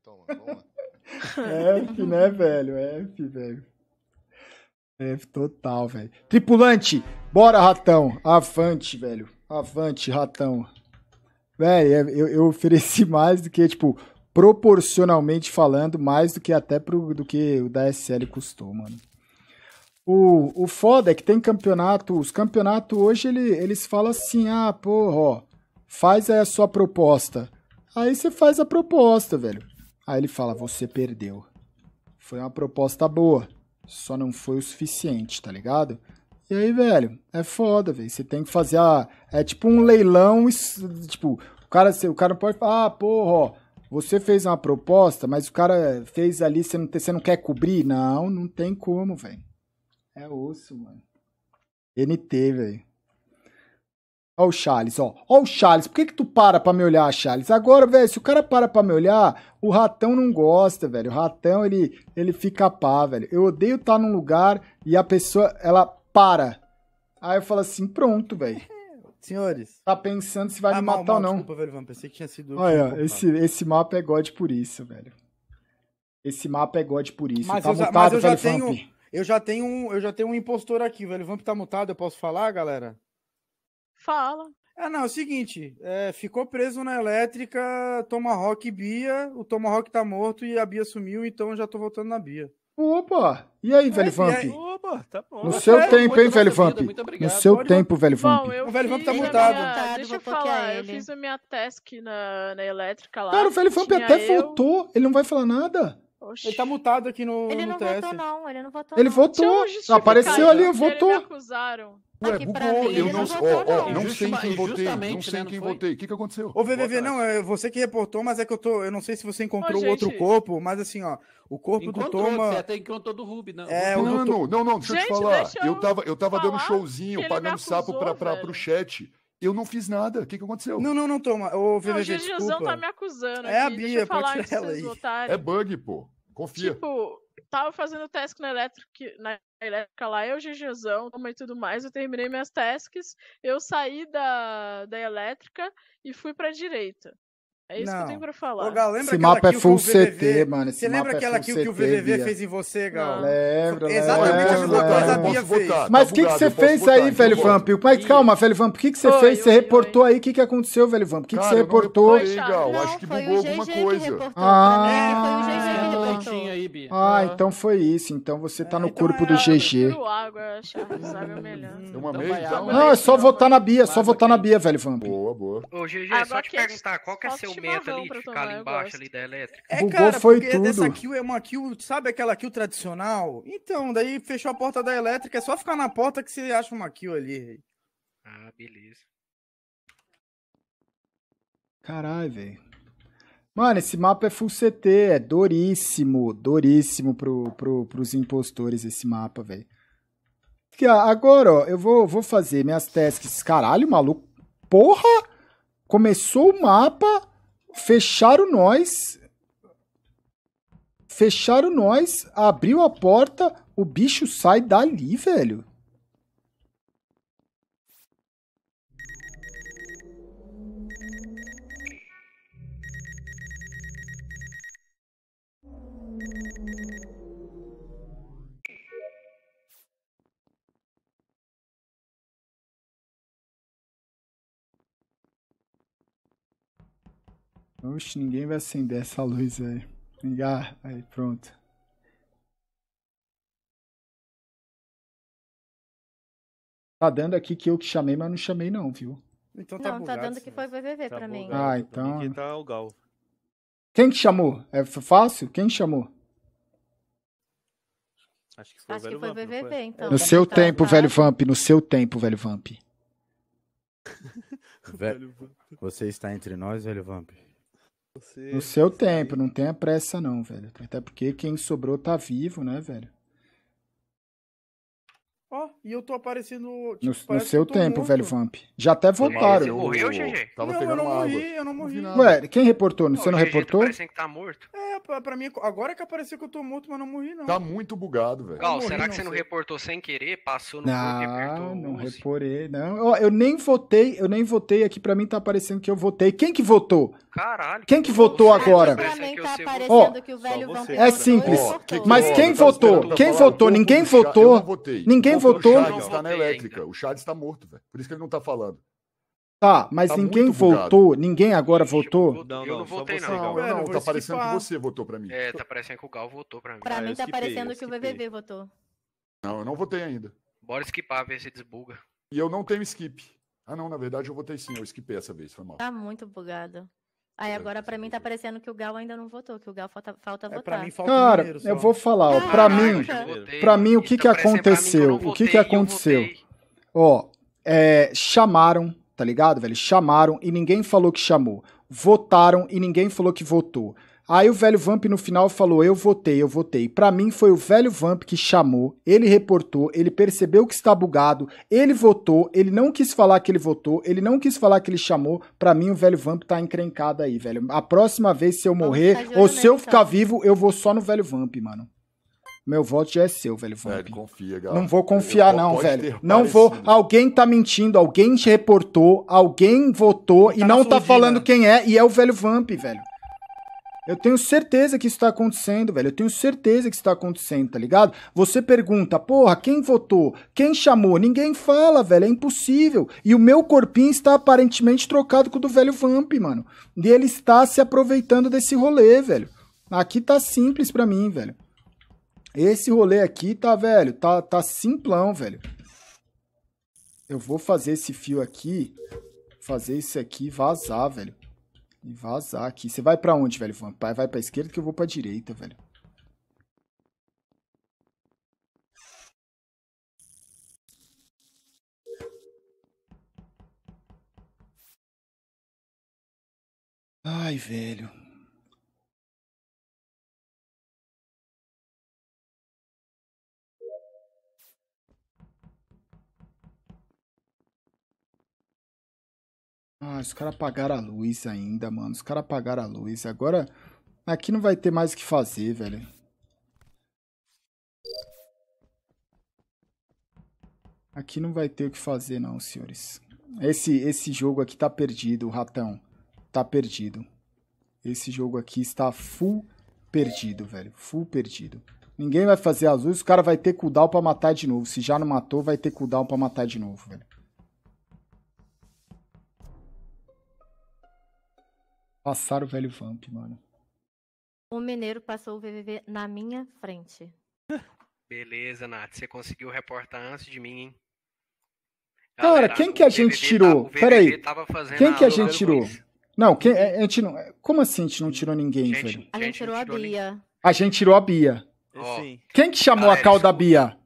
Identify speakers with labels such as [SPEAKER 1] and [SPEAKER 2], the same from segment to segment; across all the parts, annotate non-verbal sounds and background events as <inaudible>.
[SPEAKER 1] então, mano. F, né, velho? F, velho. F total, velho. Tripulante, bora, ratão. Avante, velho. Avante, ratão. Velho, é, eu, eu, ofereci <laughs> mais do que, tipo, proporcionalmente falando, mais do que até pro, do que o da SL custou, mano. O, o foda é que tem campeonato, os campeonatos hoje ele, eles falam assim, ah, porra, ó, faz aí a sua proposta. Aí você faz a proposta, velho. Aí ele fala: você perdeu. Foi uma proposta boa, só não foi o suficiente, tá ligado? E aí, velho, é foda, velho. Você tem que fazer a. É tipo um leilão. Tipo, o cara, o cara pode falar: ah, porra, ó, você fez uma proposta, mas o cara fez ali, você não, você não quer cobrir? Não, não tem como, velho. É osso, mano. NT, velho. Ó o Charles, ó. Ó o Charles, por que que tu para pra me olhar, Charles? Agora, velho, se o cara para pra me olhar, o ratão não gosta, velho. O ratão, ele, ele fica a pá, velho. Eu odeio estar tá num lugar e a pessoa, ela para. Aí eu falo assim, pronto, velho. <laughs> Senhores. Tá pensando se vai ah, me matar mal, ou não.
[SPEAKER 2] Desculpa, velho, Van, pensei que tinha sido... Olha,
[SPEAKER 1] esse, esse mapa é god por isso, velho. Esse mapa é god por isso. Mas tá eu, mutado, mas eu já velho, tenho... Vamp.
[SPEAKER 2] Eu já tenho um, eu já tenho um impostor aqui, velho. Vamp tá mutado, eu posso falar, galera? Fala. Ah, não, é o seguinte, é, ficou preso na elétrica, Tomahawk e Bia, o Tomahawk tá morto e a Bia sumiu, então já tô voltando na Bia.
[SPEAKER 1] Opa! E aí, é, velho Vamp? Aí, opa, tá bom. No seu é, tempo, hein, velho Vamp? No seu Pode... tempo, velho Vamp.
[SPEAKER 2] Bom, o velho Vamp tá mutado. Minha... Tá, deixa eu falar, eu fiz a minha task na, na elétrica lá. Cara, o velho Vamp até eu...
[SPEAKER 1] voltou, ele não vai falar nada.
[SPEAKER 2] Oxi. Ele tá mutado aqui no Ele no não votou, não. Ele
[SPEAKER 1] não votou, Ele não. votou. Apareceu ali, votou. Me acusaram. Ué, Aqui bugou, eu não,
[SPEAKER 2] votou, não sei quem votei, não né, sei né, quem votei. O que, que aconteceu? Ô, VVV, não, é você que reportou, mas é que eu tô, eu não sei se você encontrou Ô, outro corpo, mas assim, ó, o corpo do Toma... Você até
[SPEAKER 3] encontrou do Ruby, não. É, não, não,
[SPEAKER 2] não,
[SPEAKER 1] não, não, deixa gente, eu te falar. eu, eu tava, eu tava dando showzinho, pagando acusou, sapo pra, pra, pro chat. Eu não fiz nada. O que, que aconteceu? Não, não, não, Toma. Ô, VVV,
[SPEAKER 2] não, o Gigiozão tá me
[SPEAKER 4] acusando É aqui. a Bia, pode ela aí. É
[SPEAKER 1] bug, pô.
[SPEAKER 2] Confia.
[SPEAKER 4] Tipo, tava fazendo task na elétrica, na elétrica lá, eu, GGzão, tudo mais, eu terminei minhas tasks, eu saí da, da elétrica e fui pra direita. É isso não. que eu tenho pra falar. Ô, Gal, Esse
[SPEAKER 2] mapa é full CT, mano. Esse você lembra é aquela é kill que o VVV fez em
[SPEAKER 1] você, Gal? Lembro, Exatamente lembro, a mesma coisa a Bia fez. Tá, tá Mas o que, que você fez aí, velho vamp? Mas calma, velho vamp. o que, que você fez? Você reportou aí? O que, que aconteceu, velho vamp? O que, que você reportou?
[SPEAKER 2] Gal, acho que bugou alguma coisa.
[SPEAKER 1] Ah, foi o GG ah. que Ah, ah então foi isso. Então você tá é, no então corpo é do GG. Então não, é só votar na Bia, só votar na Bia, velho vamp. Boa, boa.
[SPEAKER 2] Ô, GG, só te perguntar, qual que é seu movimento ali, de ficar ali embaixo ali da elétrica. É, Bugou cara, foi porque tudo. dessa kill é uma kill, sabe aquela kill tradicional? Então, daí fechou a porta da elétrica, é só ficar na porta que você acha uma kill ali.
[SPEAKER 3] Ah, beleza.
[SPEAKER 1] Caralho, velho. Mano, esse mapa é full CT, é doríssimo, doríssimo pro, pro, pros impostores esse mapa, velho. Agora, ó, eu vou, vou fazer minhas tasks. Caralho, maluco. Porra! Começou o mapa, fecharam nós. Fecharam nós, abriu a porta, o bicho sai dali, velho. Oxe, ninguém vai acender essa luz aí. Ah, aí pronto. Tá dando aqui que eu que chamei, mas não chamei não, viu?
[SPEAKER 4] Então tá não, tá bugado, tá dando que foi VVV tá pra bugado. Ah, mim. Ah,
[SPEAKER 1] então... tá o Gal. Quem que chamou? É fácil? Quem chamou?
[SPEAKER 4] Acho que foi, o, VVV, foi? então. No seu tempo, velho
[SPEAKER 1] Vamp, no seu tempo, velho Vamp.
[SPEAKER 2] Velho... Você está entre nós, velho Vamp?
[SPEAKER 1] Você, no seu tempo, não tenha pressa não, velho. Até porque quem sobrou tá vivo, né, velho?
[SPEAKER 2] Ó, oh, e eu tô aparecendo. Tipo, no, no seu tempo, morto. velho
[SPEAKER 1] Vamp. Já até
[SPEAKER 2] votaram. Você morreu, GG? Tava não, eu não morri, água. eu não morri. Ué, quem reportou? Não, você não GG
[SPEAKER 3] reportou? parece
[SPEAKER 1] que
[SPEAKER 2] tá morto. É, pra, pra mim, agora que apareceu que eu tô morto, mas não morri, não. Tá
[SPEAKER 1] muito bugado, velho. Gal, será que
[SPEAKER 3] você não reportou sem querer? Passou no
[SPEAKER 1] Não, corpo, não reportei, não. Eu, eu, nem votei, eu nem votei aqui, pra mim tá aparecendo que eu votei. Quem que votou? Caralho. Quem que votou agora? Tá pra mim tá aparecendo que o velho Vamp. É simples. Mas quem tá votou? Quem votou? Ninguém votou. Ninguém votou votou. O Charles tá na elétrica. O Chad está morto, velho. Por isso que ele não tá falando. Tá, tá mas tá ninguém voltou. Ninguém agora Ixi, votou? Não, não,
[SPEAKER 3] eu não voltei, não. Não, não, não é, tá parecendo que você votou pra mim. É, tá parecendo que o Gal votou pra mim. Pra ah, mim tá parecendo
[SPEAKER 4] que o VVV votou.
[SPEAKER 1] Não, eu não votei ainda.
[SPEAKER 3] Bora skipar, ver se desbuga.
[SPEAKER 1] E eu não tenho skip. Ah, não, na verdade eu votei sim, eu skipei essa vez, foi mal.
[SPEAKER 4] Tá muito bugado. Aí agora para mim tá parecendo que o Gal ainda não votou, que o Gal falta, falta é, votar. É, mim falta Cara, dinheiro, eu vou falar, para mim, para mim o que
[SPEAKER 1] então que aconteceu? Que votei, o que que aconteceu? Ó, é, chamaram, tá ligado, velho? Chamaram e ninguém falou que chamou. Votaram e ninguém falou que votou. Aí o velho Vamp no final falou: Eu votei, eu votei. Para mim foi o velho Vamp que chamou, ele reportou, ele percebeu que está bugado, ele votou, ele não quis falar que ele votou, ele não quis falar que ele chamou. Para mim o velho Vamp tá encrencado aí, velho. A próxima vez se eu morrer ou se eu ficar então. vivo, eu vou só no velho Vamp, mano. Meu voto já é seu, velho é, Vamp. confia, galera. Não vou confiar, eu não, velho. Não vou. Alguém tá mentindo, alguém reportou, alguém votou tá e não tá falando quem é, e é o velho Vamp, velho. Eu tenho certeza que isso está acontecendo, velho. Eu tenho certeza que isso está acontecendo, tá ligado? Você pergunta, porra, quem votou? Quem chamou? Ninguém fala, velho. É impossível. E o meu corpinho está aparentemente trocado com o do velho Vamp, mano. E ele está se aproveitando desse rolê, velho. Aqui tá simples pra mim, velho. Esse rolê aqui tá, velho, tá, tá simplão, velho. Eu vou fazer esse fio aqui, fazer isso aqui vazar, velho. E vazar aqui. Você vai para onde, velho, Vampire? Vai pra esquerda que eu vou pra direita, velho. Ai, velho. Ah, os caras apagaram a luz ainda, mano. Os caras apagaram a luz. Agora, aqui não vai ter mais o que fazer, velho. Aqui não vai ter o que fazer, não, senhores. Esse, esse jogo aqui tá perdido, ratão. Tá perdido. Esse jogo aqui está full perdido, velho. Full perdido. Ninguém vai fazer a luz. o cara vai ter cooldown pra matar de novo. Se já não matou, vai ter cooldown pra matar de novo, velho. Passar o velho Vamp, mano.
[SPEAKER 4] O Mineiro passou o VVV na minha frente.
[SPEAKER 3] Beleza, Nath. Você conseguiu reportar antes de mim, hein?
[SPEAKER 1] Galera, Cara, quem que a gente VVV tirou? Tá, Peraí. Quem que a, a gente tirou? Não, quem, é, a gente não. Como assim a gente não tirou ninguém, gente, velho? A gente,
[SPEAKER 4] a gente tirou a Bia.
[SPEAKER 1] A gente tirou a Bia. Oh. Quem que chamou Galera, a cal da Bia?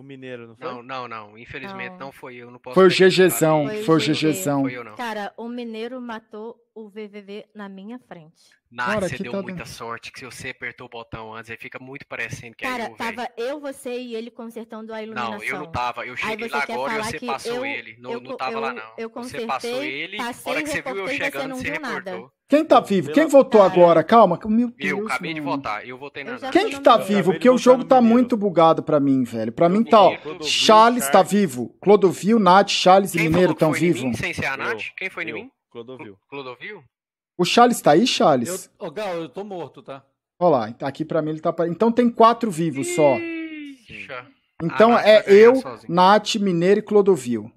[SPEAKER 1] O Mineiro,
[SPEAKER 3] não foi? Não, não, não. Infelizmente não, não foi eu. Não posso
[SPEAKER 1] foi o GGzão. Foi, o GGzão.
[SPEAKER 4] Cara, o Mineiro matou o VVV na minha frente.
[SPEAKER 3] Nada, Cara, você deu tá muita sorte que se você apertou o botão antes, aí fica muito parecendo
[SPEAKER 4] que Cara, é Cara, tava eu, você e ele consertando a iluminação. Não, eu não tava. Eu cheguei lá agora e você passou eu, ele. Não, eu, não tava lá, não. Eu consertei, você passou ele. Passei, hora que você viu eu chegando, você, não você reportou. Nada.
[SPEAKER 1] Quem tá vivo? Quem votou agora? Calma. Meu Deus,
[SPEAKER 3] eu acabei mano. de votar. Eu votei na Quem que tá
[SPEAKER 1] vivo? Porque o jogo tá muito bugado pra mim, velho. Pra mim tá, ó. Charles tá vivo. Clodovil, Nath, Charles e Mineiro estão vivos. Sem ser
[SPEAKER 3] a Nath? Quem foi em mim? Clodovil. Clodovil?
[SPEAKER 1] O Charles tá aí, Charles?
[SPEAKER 3] Ô, oh, Gal, eu tô morto, tá?
[SPEAKER 1] Olha lá, aqui pra mim ele tá. Então tem quatro vivos só.
[SPEAKER 3] Então ah, é eu,
[SPEAKER 1] Nath, Mineiro e Clodovil.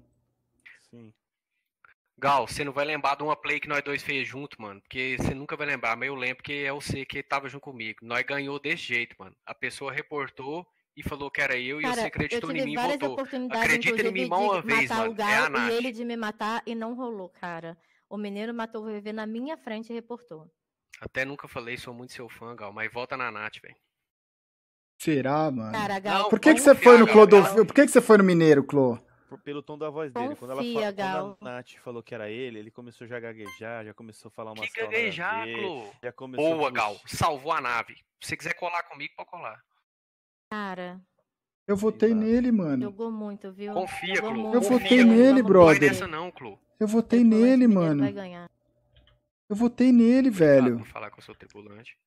[SPEAKER 3] Gal, você não vai lembrar de uma play que nós dois fez junto, mano. Porque você nunca vai lembrar. Mas eu lembro que é você que tava junto comigo. Nós ganhou desse jeito, mano. A pessoa reportou e falou que era eu Cara, e você acreditou eu tive em mim várias e votou. Oportunidades, Acredita em mim uma vez, mano. É Gal é e ele
[SPEAKER 4] de me matar e não rolou, cara. O mineiro matou o VV na minha frente e reportou.
[SPEAKER 3] Até nunca falei, sou muito seu fã, Gal, mas volta na Nath, velho.
[SPEAKER 1] Será, mano?
[SPEAKER 4] Cara, Gal, Por que, que você foi no é, Clodovil?
[SPEAKER 1] Por que, que você foi no Mineiro, Clô?
[SPEAKER 3] pelo tom da voz dele. Confia, quando, ela Gal. quando a Nath falou que era ele, ele começou já a gaguejar, já começou a falar umas que gaguejar, já começou Boa, a... Gal. Salvou a nave. Se você quiser colar comigo, pode colar.
[SPEAKER 4] Cara, eu votei nele, mano. Jogou muito, viu? Confia, Jogou Clu. Eu votei Confia, nele, brother. Não dessa não, Clu.
[SPEAKER 1] Eu votei Depois nele, mano. Vai ganhar. Eu votei nele, velho.
[SPEAKER 3] vou falar com o seu tripulante.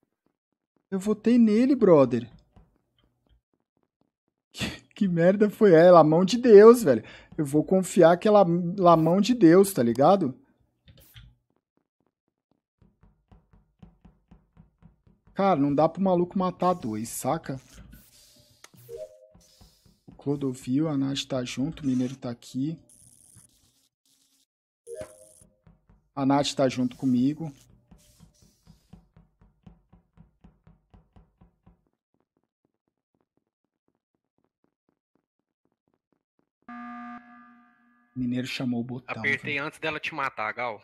[SPEAKER 1] Eu votei nele, brother que merda foi ela? A mão de Deus, velho. Eu vou confiar que ela, ela mão de Deus, tá ligado? Cara, não dá pro maluco matar dois, saca? O Clodovil, a Nath tá junto, o Mineiro tá aqui. A Nath tá junto comigo. Mineiro chamou
[SPEAKER 3] o botão. Apertei antes dela te matar, Gal.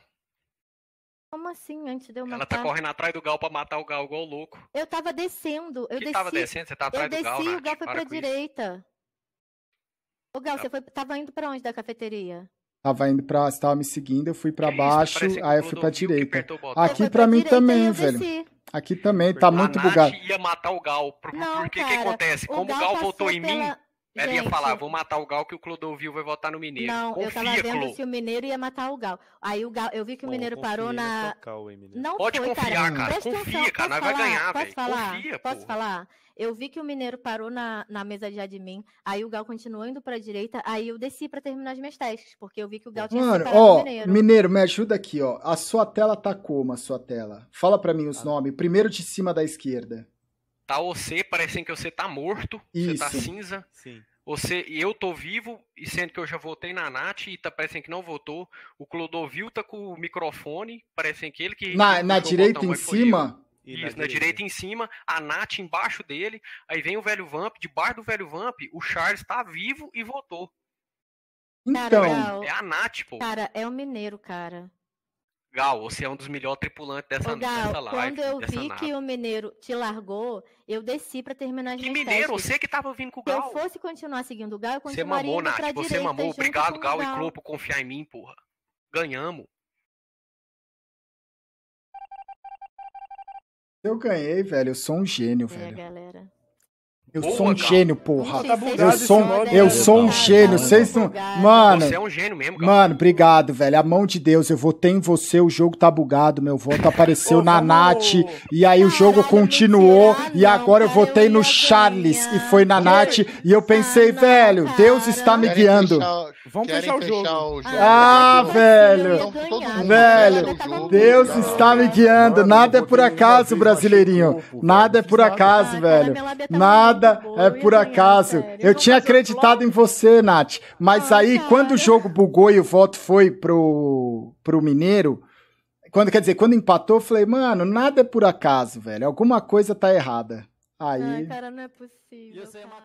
[SPEAKER 4] Como assim, antes de eu matar? Ela tá correndo
[SPEAKER 3] atrás do Gal pra matar o Gal igual louco.
[SPEAKER 4] Eu tava descendo. Eu que desci. tava descendo? Você tava tá atrás eu do desci, Gal, Eu desci, o Gal foi pra direita. Isso. O Gal, tá. você foi, tava indo pra onde da cafeteria?
[SPEAKER 1] Tava indo pra. Você tava me seguindo, eu fui pra que baixo, isso, aí eu fui pra direita. Aqui pra, pra mim direita, também, velho. Aqui também, tá a muito Nath bugado.
[SPEAKER 3] ia matar o Gal. Por, não, o que acontece? O Como o Gal, Gal voltou em pela... mim,
[SPEAKER 4] ela ia falar, vou matar o Gal que o Clodovil vai votar no Mineiro. Não, confia, eu tava vendo Clô. se o Mineiro ia matar o Gal. Aí o Gal, eu vi que o Mineiro parou na. Cal, hein, Mineiro. Não Pode foi, confiar, cara. cara. Confia, atenção. cara, nós vai ganhar, velho. Posso falar? Confia, Posso porra. falar? Eu vi que o Mineiro parou na, na mesa de admin, aí o Gal continuou indo pra direita, aí eu desci pra terminar os meus testes, porque eu vi que o Gal tinha Mano, ó, o Mineiro.
[SPEAKER 1] Mineiro, me ajuda aqui, ó. A sua tela tá como, a sua tela? Fala pra mim os ah. nomes. Primeiro de cima da esquerda
[SPEAKER 3] tá você, parecendo que você tá morto, Isso. você tá cinza. Sim. Você e eu tô vivo, e sendo que eu já votei na Nath e tá parecendo que não votou. O Clodovil tá com o microfone, parecendo que ele que. Na, na direita botão, em cima? Isso, na, na direita. direita em cima, a Nath embaixo dele, aí vem o velho Vamp, debaixo do velho Vamp, o Charles tá vivo e votou. Então, cara, é a Nath, pô.
[SPEAKER 4] Cara, é o mineiro, cara.
[SPEAKER 3] Gal, você é um dos melhores tripulantes dessa, Ô, Gal, dessa live. Quando eu vi nave. que o
[SPEAKER 4] Mineiro te largou, eu desci para terminar as que Mineiro, testes. você que tava vindo com o Gal. Se eu fosse continuar seguindo o Gal, eu continuaria você mamou, Nath, Você mamou, obrigado, Gal, Gal e Clô, por
[SPEAKER 3] confiar em mim, porra. Ganhamos.
[SPEAKER 1] Eu ganhei, velho. Eu sou um gênio, é, velho. galera. Eu sou um gênio, porra. eu sou, eu sou um gênio. Vocês não. Mano. Você é um gênio mesmo, cara. Mano, obrigado, velho. A mão de Deus, eu votei em você, o jogo tá bugado. Meu voto apareceu na Nath. E aí o jogo continuou. e agora eu votei no Charles. E foi na Nath. E eu pensei, velho, Deus está me guiando. Vamos fechar o jogo. Ah, velho. Velho, Deus está me guiando. Nada é por acaso, brasileirinho. Nada é por acaso, velho. Nada nada é por é acaso. eu tinha acreditado em você, Nath. Mas ah, aí, cara. quando o jogo bugou e o voto foi pro, pro Mineiro, quando quer dizer, quando empatou, eu falei, mano, nada é por acaso, velho. Alguma coisa tá errada. Aí. Ai,
[SPEAKER 4] cara, não é possível. É